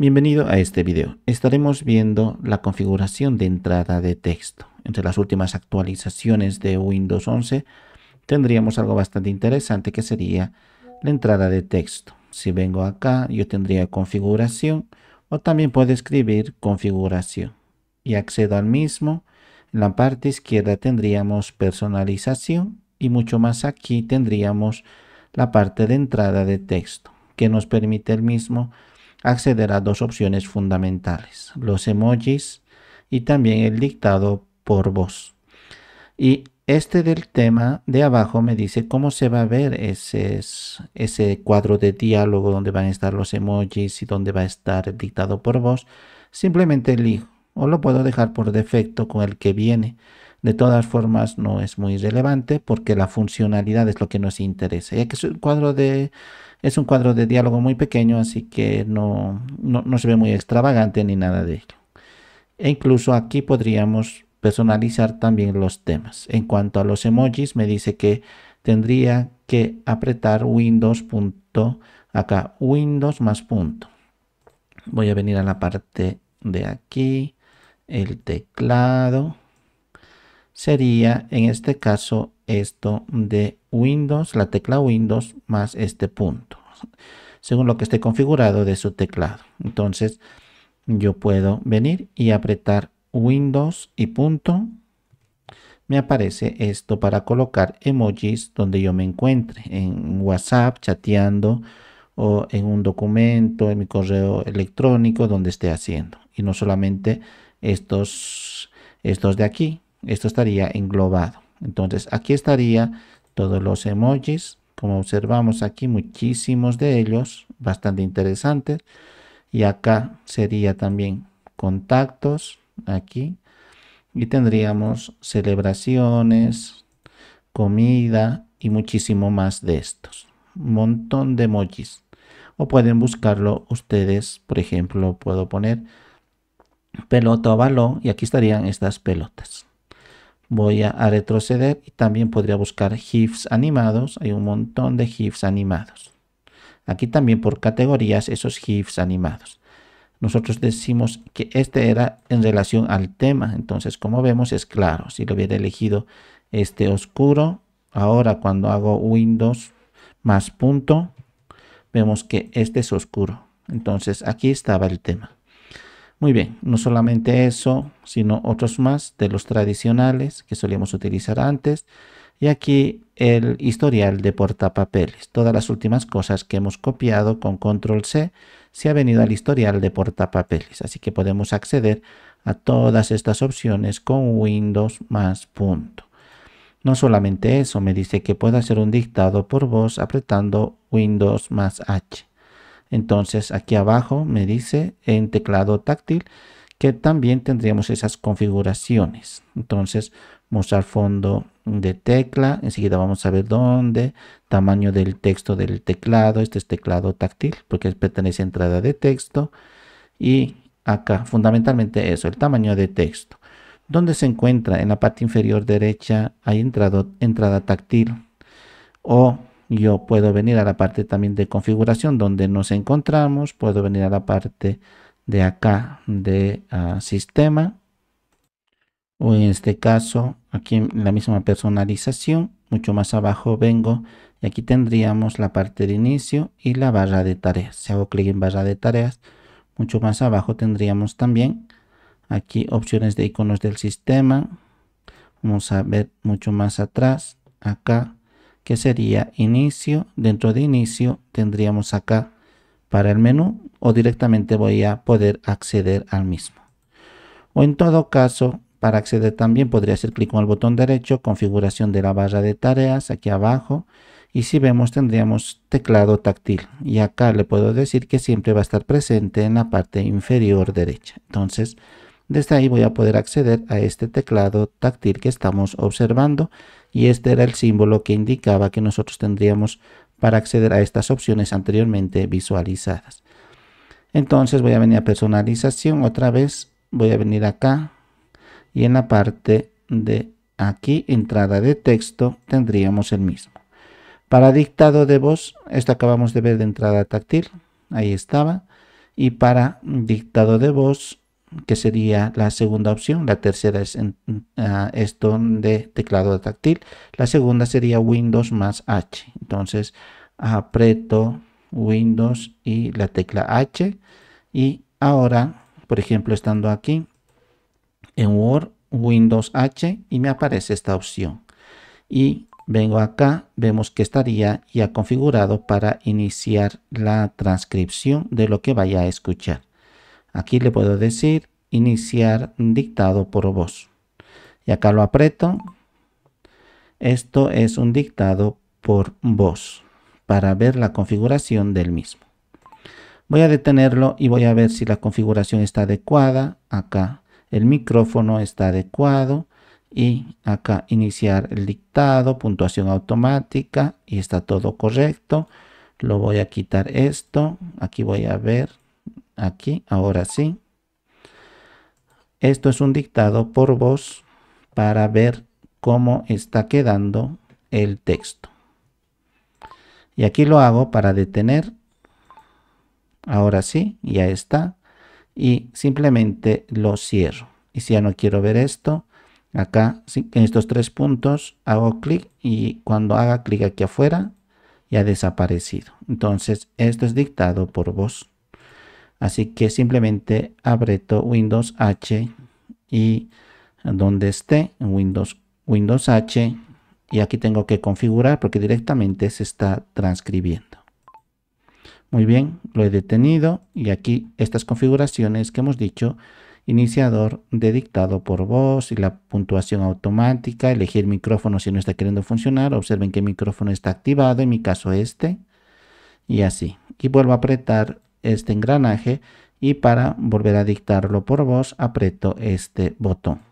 Bienvenido a este video. Estaremos viendo la configuración de entrada de texto. Entre las últimas actualizaciones de Windows 11 tendríamos algo bastante interesante que sería la entrada de texto. Si vengo acá yo tendría configuración o también puedo escribir configuración y accedo al mismo. En la parte izquierda tendríamos personalización y mucho más aquí tendríamos la parte de entrada de texto que nos permite el mismo acceder a dos opciones fundamentales, los emojis y también el dictado por voz. Y este del tema de abajo me dice cómo se va a ver ese, ese cuadro de diálogo donde van a estar los emojis y dónde va a estar el dictado por voz. Simplemente elijo o lo puedo dejar por defecto con el que viene. De todas formas no es muy relevante porque la funcionalidad es lo que nos interesa. Ya que es un cuadro de, es un cuadro de diálogo muy pequeño, así que no, se ve muy extravagante ni nada de ello. E incluso aquí podríamos personalizar también los temas. En cuanto a los emojis, me dice que tendría que apretar Windows acá Windows más punto. Voy a venir a la parte de aquí el teclado sería en este caso esto de Windows, la tecla Windows más este punto, según lo que esté configurado de su teclado. Entonces yo puedo venir y apretar Windows y punto. Me aparece esto para colocar emojis donde yo me encuentre, en WhatsApp, chateando o en un documento, en mi correo electrónico, donde esté haciendo. Y no solamente estos, estos de aquí. Esto estaría englobado. Entonces aquí estaría todos los emojis. Como observamos aquí, muchísimos de ellos, bastante interesantes. Y acá sería también contactos, aquí. Y tendríamos celebraciones, comida y muchísimo más de estos. Un montón de emojis. O pueden buscarlo ustedes, por ejemplo, puedo poner pelota o balón y aquí estarían estas pelotas. Voy a, retroceder y también podría buscar GIFs animados. Hay un montón de GIFs animados. Aquí también por categorías esos GIFs animados. Nosotros decimos que este era en relación al tema. Entonces, como vemos, es claro. Si lo hubiera elegido este oscuro, ahora cuando hago Windows más punto, vemos que este es oscuro. Entonces, aquí estaba el tema. Muy bien, no solamente eso, sino otros más de los tradicionales que solíamos utilizar antes. Y aquí el historial de portapapeles. Todas las últimas cosas que hemos copiado con control C se ha venido al historial de portapapeles. Así que podemos acceder a todas estas opciones con Windows más punto. No solamente eso, me dice que pueda hacer un dictado por voz apretando Windows más H. Entonces aquí abajo me dice en teclado táctil que también tendríamos esas configuraciones. Entonces mostrar fondo de tecla, enseguida vamos a ver dónde, tamaño del texto del teclado, este es teclado táctil porque pertenece a entrada de texto y acá fundamentalmente eso, el tamaño de texto. ¿Dónde se encuentra? En la parte inferior derecha hay entrada táctil o yo puedo venir a la parte también de configuración donde nos encontramos, puedo venir a la parte de acá de ah, sistema o en este caso aquí en la misma personalización mucho más abajo vengo y aquí tendríamos la parte de inicio y la barra de tareas si hago clic en barra de tareas mucho más abajo tendríamos también aquí opciones de iconos del sistema vamos a ver mucho más atrás acá que sería inicio, dentro de inicio tendríamos acá para el menú o directamente voy a poder acceder al mismo. O en todo caso, para acceder también podría hacer clic con el botón derecho, configuración de la barra de tareas aquí abajo y si vemos tendríamos teclado táctil y acá le puedo decir que siempre va a estar presente en la parte inferior derecha. Entonces, desde ahí voy a poder acceder a este teclado táctil que estamos observando y este era el símbolo que indicaba que nosotros tendríamos para acceder a estas opciones anteriormente visualizadas. Entonces voy a venir a personalización otra vez, voy a venir acá y en la parte de aquí, entrada de texto, tendríamos el mismo. Para dictado de voz, esto acabamos de ver de entrada táctil, ahí estaba. Y para dictado de voz, que sería la segunda opción. La tercera es en, ah, esto de teclado táctil. La segunda sería Windows más H. Entonces, aprieto Windows y la tecla H. Y ahora, por ejemplo, estando aquí en Word, Windows H y me aparece esta opción. Y vengo acá, vemos que estaría ya configurado para iniciar la transcripción de lo que vaya a escuchar. Aquí le puedo decir iniciar dictado por voz. Y acá lo aprieto. Esto es un dictado por voz para ver la configuración del mismo. Voy a detenerlo y voy a ver si la configuración está adecuada. Acá el micrófono está adecuado y acá iniciar el dictado, puntuación automática y está todo correcto. Lo voy a quitar esto. Aquí voy a ver Aquí, ahora sí. Esto es un dictado por voz para ver cómo está quedando el texto. Y aquí lo hago para detener. Ahora sí, ya está. Y simplemente lo cierro. Y si ya no quiero ver esto, acá en estos tres puntos hago clic y cuando haga clic aquí afuera ya ha desaparecido. Entonces esto es dictado por voz. Así que simplemente aprieto Windows H y donde esté Windows, Windows H y aquí tengo que configurar porque directamente se está transcribiendo. Muy bien, lo he detenido y aquí estas configuraciones que hemos dicho, iniciador de dictado por voz y la puntuación automática, elegir micrófono si no está queriendo funcionar, observen que el micrófono está activado, en mi caso este, y así. Y vuelvo a apretar este engranaje y para volver a dictarlo por voz aprieto este botón.